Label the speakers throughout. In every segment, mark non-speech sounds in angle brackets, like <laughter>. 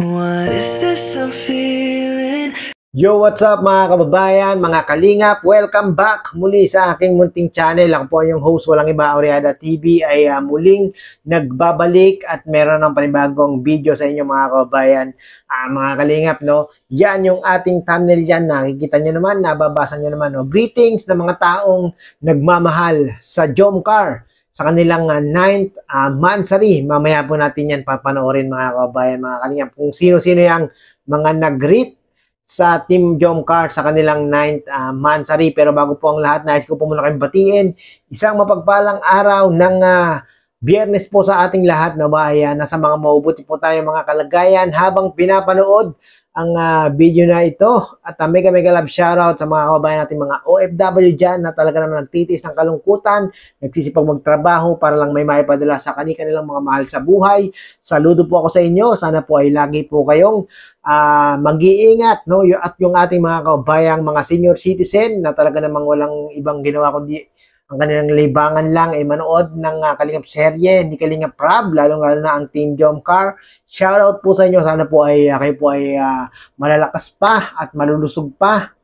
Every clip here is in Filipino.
Speaker 1: What is this I'm feeling? Yo, what's up mga kababayan, mga kalingap, welcome back muli sa aking munting channel. Ako po yung host, walang iba, Aureada TV ay uh, muling nagbabalik at meron ng panibagong video sa inyo mga kababayan, uh, mga kalingap, no? Yan yung ating thumbnail yan, nakikita nyo naman, nababasa nyo naman, no? Greetings ng mga taong nagmamahal sa Jomcar sa kanilang 9th ah, uh, ah, monthsary. Mamaya po natin yan papanoorin mga kabayan, mga kalingap. Kung sino-sino yung mga nag-greet sa Team Jomcar sa kanilang 9th uh, ah, monthsary. Pero bago po ang lahat, nais ko po muna kayong batiin. Isang mapagpalang araw ng uh, Biyernes po sa ating lahat na na sa mga maubuti po tayo mga kalagayan habang pinapanood ang uh, video na ito. At uh, mega mega love shoutout sa mga kabayan natin mga OFW dyan na talaga naman nagtitis ng kalungkutan, nagsisipag magtrabaho para lang may maipadala sa kanilang mga mahal sa buhay. Saludo po ako sa inyo. Sana po ay lagi po kayong uh, mag-iingat no? at yung ating mga kabayang mga senior citizen na talaga namang walang ibang ginawa kundi ang kanilang libangan lang ay manood ng uh, Kalingap serye ni Kalingap Prab, lalong lalo na ang Team Jomcar. Shoutout po sa inyo. Sana po ay uh, kayo po ay uh, malalakas pa at malulusog pa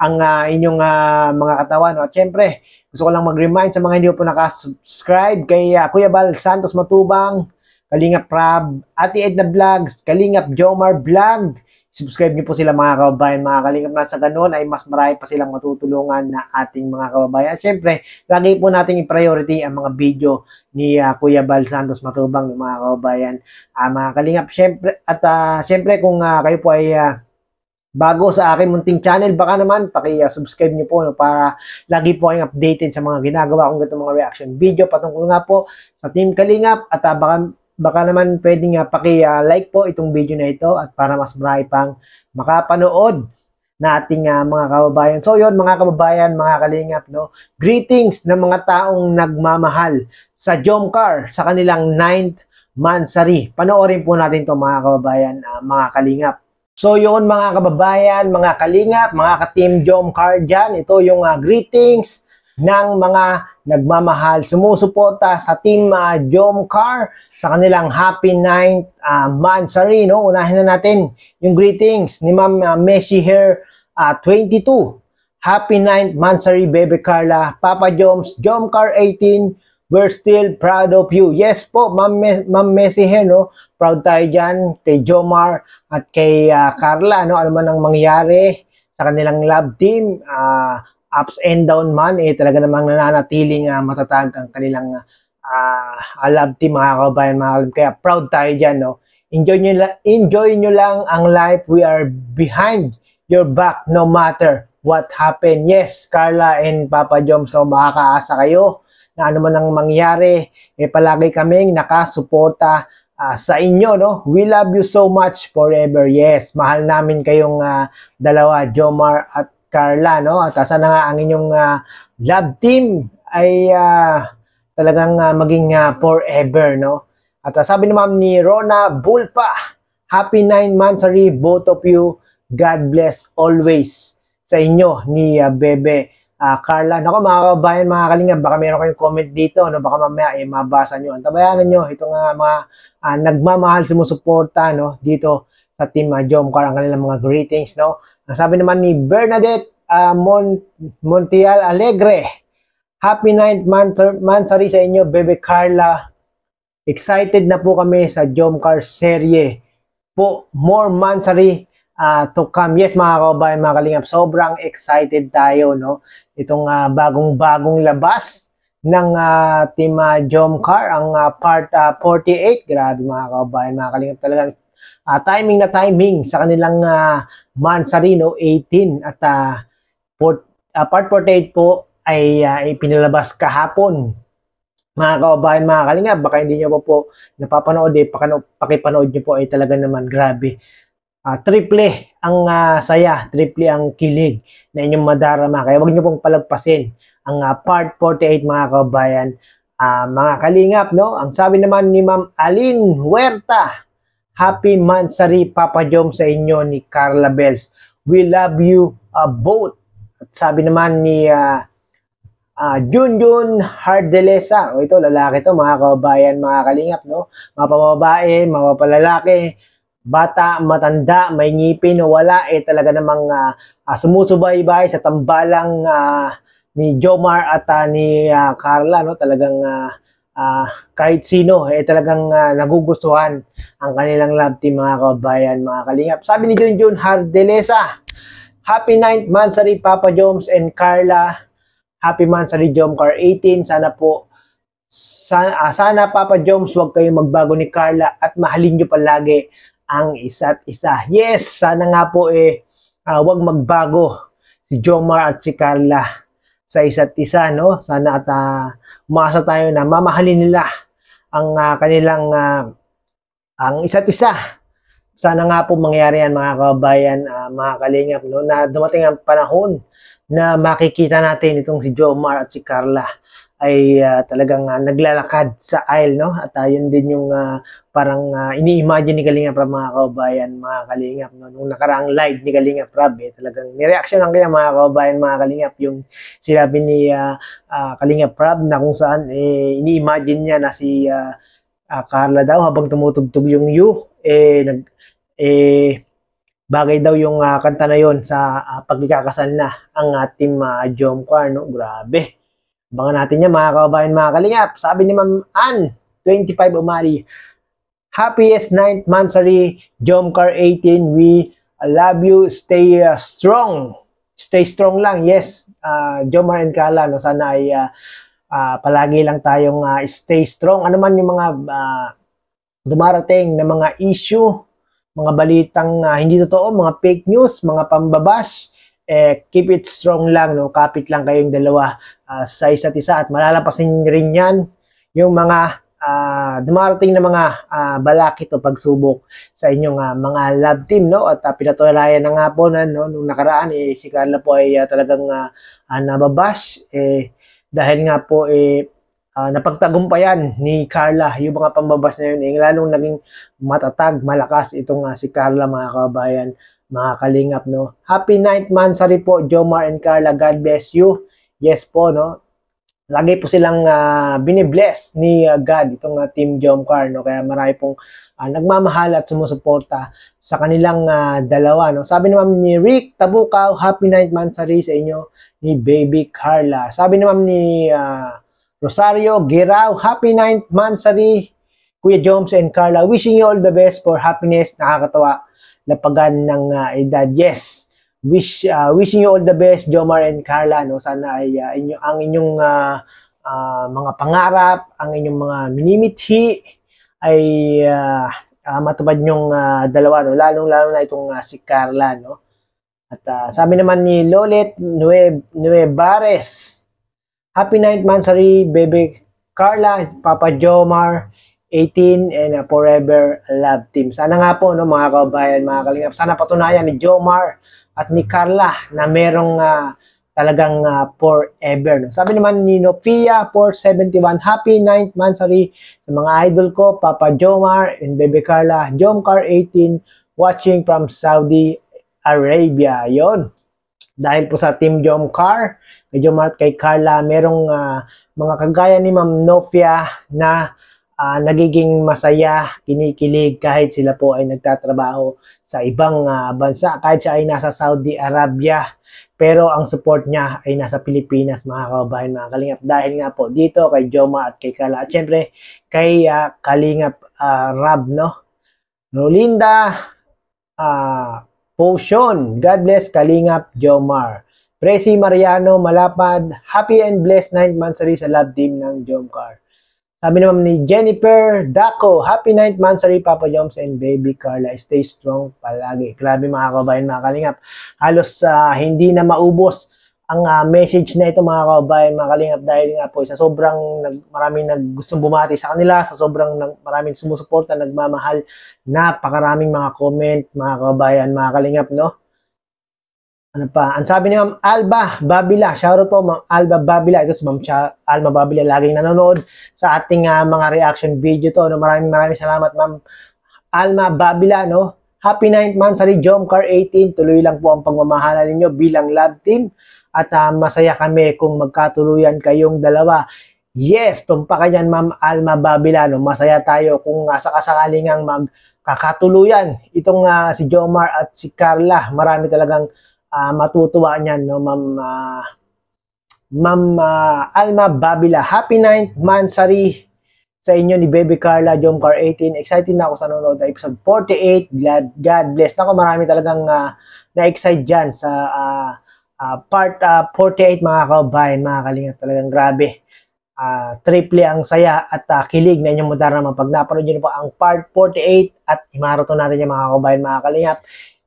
Speaker 1: ang uh, inyong uh, mga katawan. At syempre, gusto ko lang mag-remind sa mga hindi po nakasubscribe kay uh, Kuya Bal Santos Matubang, Kalingap Rob, Ate Edna Vlogs, Kalingap Jomar Vlog, Subscribe niyo po sila mga kababayan, mga kalingap na sa ganun ay mas marami pa silang matutulungan na ating mga kababayan. Siyempre, lagi po nating i-priority ang mga video ni uh, Kuya Bal Santos Matubang ng mga kababayan. Uh, mga kalingap, siyempre, at uh, ah, siyempre kung uh, kayo po ay uh, bago sa akin munting channel, baka naman paki-subscribe niyo po no, para lagi po kayong updated sa mga ginagawa kong ganitong mga reaction video patungkol nga po sa Team Kalingap at uh, baka baka naman pwede nga paki-like po itong video na ito at para mas marami pang makapanood na ating uh, mga kababayan. So yon mga kababayan, mga kalingap, no? greetings ng mga taong nagmamahal sa Jomcar sa kanilang 9th Mansari. Panoorin po natin to mga kababayan, uh, mga kalingap. So yon mga kababayan, mga kalingap, mga ka-team Jomcar diyan, ito yung uh, greetings ng mga nagmamahal, sumusuporta sa Team uh, Jom Car sa kanilang Happy 9th ah, uh, Mansari. No? Unahin na natin yung greetings ni Ma'am uh, ah, Messi Hair uh, 22. Happy 9th Mansari, Baby Carla, Papa Joms, Jom Car 18, we're still proud of you. Yes po, Ma'am Mes Ma Messi here, no? Proud tayo dyan kay Jomar at kay uh, Carla, no? Ano man ang mangyari sa kanilang love team, uh, ups and down man, eh, talaga namang nananatiling uh, matatag ang kanilang uh, ah, alab team, mga kabayan, mga kalab. Kaya proud tayo dyan, no? Enjoy nyo, enjoy nyo lang ang life. We are behind your back no matter what happened. Yes, Carla and Papa Jom, so makakaasa kayo na ano man ang mangyari, eh, palagi kaming nakasuporta uh, sa inyo, no? We love you so much forever. Yes, mahal namin kayong uh, dalawa, Jomar at Carla, no? At sana nga ang inyong uh, love team ay uh, talagang uh, maging uh, forever, no? At uh, sabi ma'am ni Rona Bulpa, Happy 9 months Ari, both of you. God bless always sa inyo ni uh, Bebe uh, Carla. Nako mga kabayan, mga kalinga, baka meron kayong comment dito, no? baka mamaya eh, mabasa nyo. Antabayanan nyo, ito nga mga uh, nagmamahal, sumusuporta no? dito sa Team uh, Jomcar, ang kanilang mga greetings. No? Sabi naman ni Bernadette uh, Mon Montiel Alegre, Happy 9th Mansari sa inyo, Bebe Carla. Excited na po kami sa Jomcar Serie. Po, more Mansari uh, to come. Yes, mga kababayan, mga kalingap, sobrang excited tayo, no? Itong uh, bagong-bagong labas ng uh, Team uh, Jomcar, ang uh, part uh, 48. Grabe mga kababayan, mga kalingap talagang uh, timing na timing sa kanilang uh, Mansarino 18 at uh, port, uh, part 48 po ay uh, ipinalabas kahapon. Mga kaobayan, mga kalinga, baka hindi nyo po po napapanood, eh, pakano, pakipanood nyo po ay eh, talaga naman grabe. Uh, triple ang uh, saya, triple ang kilig na inyong madarama. Kaya huwag nyo pong palagpasin ang uh, part 48 mga kabayan. Uh, mga kalingap, no? Ang sabi naman ni Ma'am Alin Huerta, Happy Mansari Papa Jom sa inyo ni Carla Bells. We love you uh, both. At sabi naman ni uh, uh, Junjun Hardelesa. O ito, lalaki to mga kababayan, mga kalingap. No? Mapababae, mapapalalaki, bata, matanda, may ngipin o wala. Eh talaga namang uh, uh, sumusubaybay sa tambalang uh, ni Jomar at uh, ni uh, Carla. No? Talagang uh, uh, kahit sino eh talagang uh, nagugustuhan ang kanilang love team mga kabayan, mga kalingap. Sabi ni Junjun Hardelesa, Happy 9th Mansari Papa Joms and Carla. Happy Mansari Jomcar 18. Sana po sana, uh, sana Papa Joms wag kayong magbago ni Carla at mahalin niyo palagi ang isa't isa. Yes, sana nga po eh uh, ah, wag magbago si Jomar at si Carla sa isa't isa, no? Sana at uh, ah, umasa tayo na mamahalin nila ang uh, kanilang uh, ang isa't isa. Sana nga po mangyari yan mga kababayan, uh, mga kalingap, no? na dumating ang panahon na makikita natin itong si Jomar at si Carla ay uh, talagang uh, naglalakad sa aisle, no? At uh, yun din yung uh, parang uh, ini-imagine ni Kalinga Prab mga kaubayan, mga kalingap, no? Nung nakaraang live ni Kalinga Prab, eh, talagang nireaction ang kaya mga kaubayan, mga kalingap, yung sinabi ni uh, uh, Kalinga Prab na kung saan eh, ini-imagine niya na si uh, uh, Carla daw habang tumutugtog yung you, eh, nag, eh, bagay daw yung uh, kanta na yon sa uh, pagkakasal na ang ating uh, Jomcar, no? Grabe Abangan natin yan mga kababayan, mga kalingap. Sabi ni Ma'am Ann, 25 Umari, Happiest 9th monthsary, Jomcar 18, we love you, stay uh, strong. Stay strong lang, yes. Uh, Jomar and Kala, no, sana ay uh, uh, palagi lang tayong uh, stay strong. Ano man yung mga uh, dumarating na mga issue, mga balitang uh, hindi totoo, mga fake news, mga pambabash, eh, keep it strong lang, no? kapit lang kayong dalawa uh, sa isa't isa at malalampasin rin yan yung mga uh, dumarating na mga uh, balakit o pagsubok sa inyong uh, mga love team no at uh, pinatulayan na nga po na no nung nakaraan eh, si Carla po ay uh, talagang uh, nababash eh dahil nga po eh uh, napagtagumpayan ni Carla yung mga pambabas na yun eh, lalong naging matatag, malakas itong uh, si Carla mga kabayan, mga kalingap no. Happy 9th month sari po Jomar and Carla, God bless you. Yes po, no? Lagi po silang uh, binibless ni uh, God, itong uh, Team Jomcar, no? Kaya marami pong uh, nagmamahal at sumusuporta sa kanilang uh, dalawa, no? Sabi naman ni Rick Tabukaw, happy Ninth Monthsary sa inyo ni Baby Carla. Sabi naman ni uh, Rosario Girao, happy Ninth Monthsary Kuya Joms and Carla, wishing you all the best for happiness, nakakatawa, lapagan ng uh, edad. Yes, wish uh, wishing you all the best Jomar and Carla no sana ay uh, inyo ang inyong uh, uh, mga pangarap ang inyong mga minimithi ay uh, uh, matupad yung uh, dalawa no lalong lalo na itong uh, si Carla no at uh, sabi naman ni Lolet Nuev Nuevares Happy 9th Mansari Bebe Carla Papa Jomar 18 and uh, forever love team. Sana nga po no mga kabayan, mga kalingap, sana patunayan ni Jomar at ni Carla na merong uh, talagang uh, forever. No? Sabi naman ni Nopia 471, Happy 9th Mansari sa mga idol ko, Papa Jomar and Bebe Carla, Jomcar 18, watching from Saudi Arabia. Yon. Dahil po sa Team Jomcar, kay Jomar kay Carla, merong uh, mga kagaya ni Ma'am Nopia na uh, nagiging masaya, kinikilig kahit sila po ay nagtatrabaho sa ibang uh, bansa, kahit siya ay nasa Saudi Arabia. Pero ang support niya ay nasa Pilipinas mga kababayan, mga Kalingap. Dahil nga po dito kay Joma at kay Kala at syempre kay uh, Kalingap uh, Rab, no? Rolinda uh, Potion, God bless Kalingap Jomar. Presi Mariano Malapad, happy and blessed 9 months sa love team ng Jomcar. Sabi naman ni Jennifer Daco, Happy 9th Monthsary, Papa Joms and Baby Carla. Stay strong palagi. Grabe mga kabayan, mga kalingap. Halos uh, hindi na maubos ang uh, message na ito mga kabayan, mga kalingap dahil nga po eh, sa sobrang nag, maraming nag gustong bumati sa kanila, sa sobrang nag, maraming sumusuporta, nagmamahal, napakaraming mga comment, mga kabayan, mga kalingap, no? ano pa? Ang sabi ni Ma'am Alba Babila. Shoutout po Ma'am Alba Babila. Ito si Ma'am Alma Babila. Laging nanonood sa ating uh, mga reaction video to. No? Maraming maraming salamat Ma'am Alma Babila. No? Happy 9th month monthsary Jomcar 18. Tuloy lang po ang pagmamahala ninyo bilang love team. At uh, masaya kami kung magkatuluyan kayong dalawa. Yes, tumpa yan Ma'am Alma Babila. No? Masaya tayo kung uh, sakasakaling ang magkakatuluyan. Itong uh, si Jomar at si Carla. Marami talagang uh, matutuwa niyan, no, Ma'am uh, Ma'am uh, Alma Babila. Happy ninth Mansari sa inyo ni Baby Carla, Car 18. Excited na ako sa nanonood na episode 48. Glad, God bless. Nako, marami talagang uh, na-excite diyan sa uh, uh, part uh, 48 mga kaubayan, mga kalinga. Talagang grabe. Uh, triple ang saya at uh, kilig na inyong moderna naman. Pag napanood nyo po ang part 48 at imaraton natin yung mga kaubayan, mga kalingap.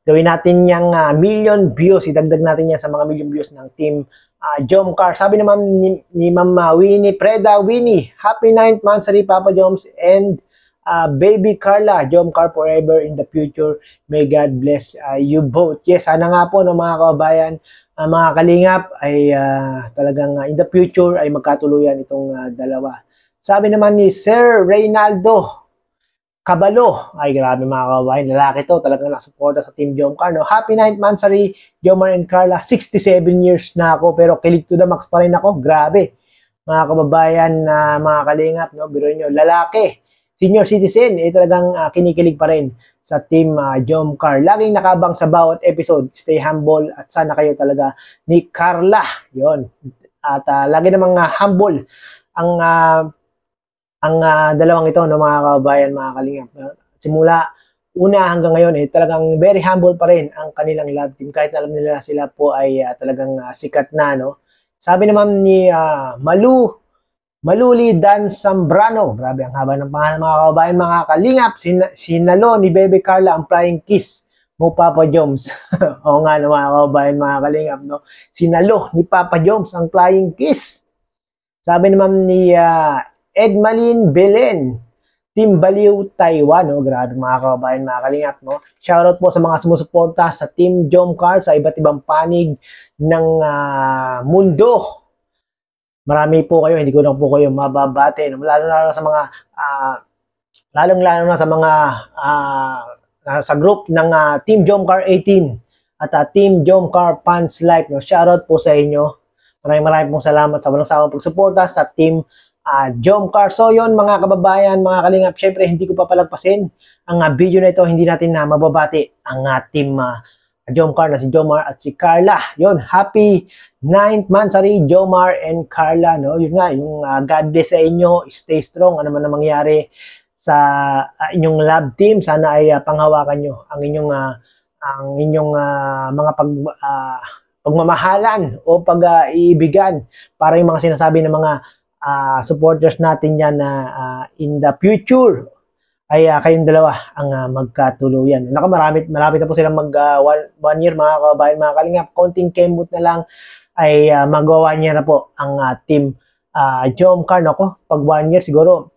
Speaker 1: Gawin natin yung uh, ah, million views. Idagdag natin yan sa mga million views ng team uh, Jom Sabi naman ni, ni Ma'am uh, Winnie Preda, Winnie, happy 9th monthsary Papa Joms and uh, baby Carla, Jomcar forever in the future. May God bless uh, you both. Yes, sana nga po no, mga kababayan, uh, mga kalingap ay uh, talagang uh, in the future ay magkatuluyan itong uh, dalawa. Sabi naman ni Sir Reynaldo, Kabalo. Ay, grabe mga kababayan. Lalaki to. Talagang nakasuporta sa Team Jom Carno. Happy 9th Mansari, Jomar and Carla. 67 years na ako pero kilig to the max pa rin ako. Grabe. Mga kababayan na uh, mga kalingap, no? biro nyo, lalaki. Senior citizen, eh talagang uh, kinikilig pa rin sa Team uh, ah, Jom Car. Laging nakabang sa bawat episode. Stay humble at sana kayo talaga ni Carla. yon At uh, lagi namang uh, humble ang uh, ang uh, dalawang ito ng no, mga kababayan, mga kalingap. Simula una hanggang ngayon, eh, talagang very humble pa rin ang kanilang love team. Kahit alam nila sila po ay uh, talagang uh, sikat na, no? Sabi naman ni uh, Malu, Maluli Dan Sambrano. Grabe ang haba ng pangalan mga kababayan, mga kalingap. Sin sinalo ni Bebe Carla ang flying kiss mo Papa Joms. <laughs> o nga no, mga kababayan, mga kalingap. No? Sinalo ni Papa Joms ang flying kiss. Sabi naman ni uh, Edmalin Belen, Team Baliw Taiwan, no? Oh, grabe mga kabayan, mga kalingat. no? Shoutout po sa mga sumusuporta sa Team Jom Card sa iba't ibang panig ng uh, mundo. Marami po kayo, hindi ko na po kayo mababate, no? lalo lalo sa mga uh, ah, lalong-lalo na sa mga uh, sa group ng uh, Team Jom Car 18 at uh, Team Jom Car Pants Life. No? Shoutout po sa inyo. Maraming maraming pong salamat sa walang sawang pagsuporta sa Team uh, Jom Car. So yun mga kababayan, mga kalingap, syempre hindi ko papalagpasin ang uh, video na ito, hindi natin na mababati ang uh, team uh, Jomcar na si Jomar at si Carla. Yun, happy 9th monthsary Jomar and Carla. No? Yun nga, yung uh, God bless sa inyo, stay strong, ano man na mangyari sa uh, inyong love team. Sana ay uh, panghawakan nyo ang inyong, uh, ang inyong uh, mga pag, uh, pagmamahalan o pag-iibigan uh, para yung mga sinasabi ng mga uh, supporters natin yan na uh, in the future ay uh, kayong dalawa ang uh, magkatuluyan. Naka marami, malapit na po silang mag uh, one, one year mga kababayan, mga kalingap. Konting kemot na lang ay uh, magawa niya na po ang uh, team uh, Jom Carn. Ako, pag one year siguro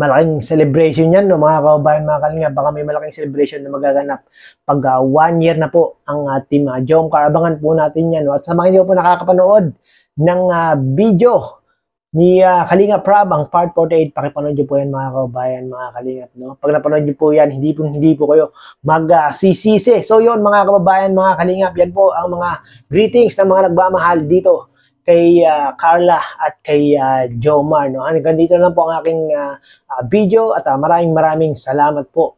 Speaker 1: malaking celebration yan no mga kababayan mga kalingap. Baka may malaking celebration na magaganap pag uh, one year na po ang uh, team uh, Jom Carn. Abangan po natin yan. No? At sa mga hindi po nakakapanood ng uh, video ni uh, Kalinga Prab, ang part 48, pakipanood niyo po yan mga kabayan mga kalingap. No? Pag napanood niyo po yan, hindi po, hindi po kayo mag-sisisi. so yon mga kababayan, mga kalingap, yan po ang mga greetings ng mga nagmamahal dito kay uh, Carla at kay uh, Jomar. No? Hanggang dito lang po ang aking uh, uh, video at uh, maraming maraming salamat po.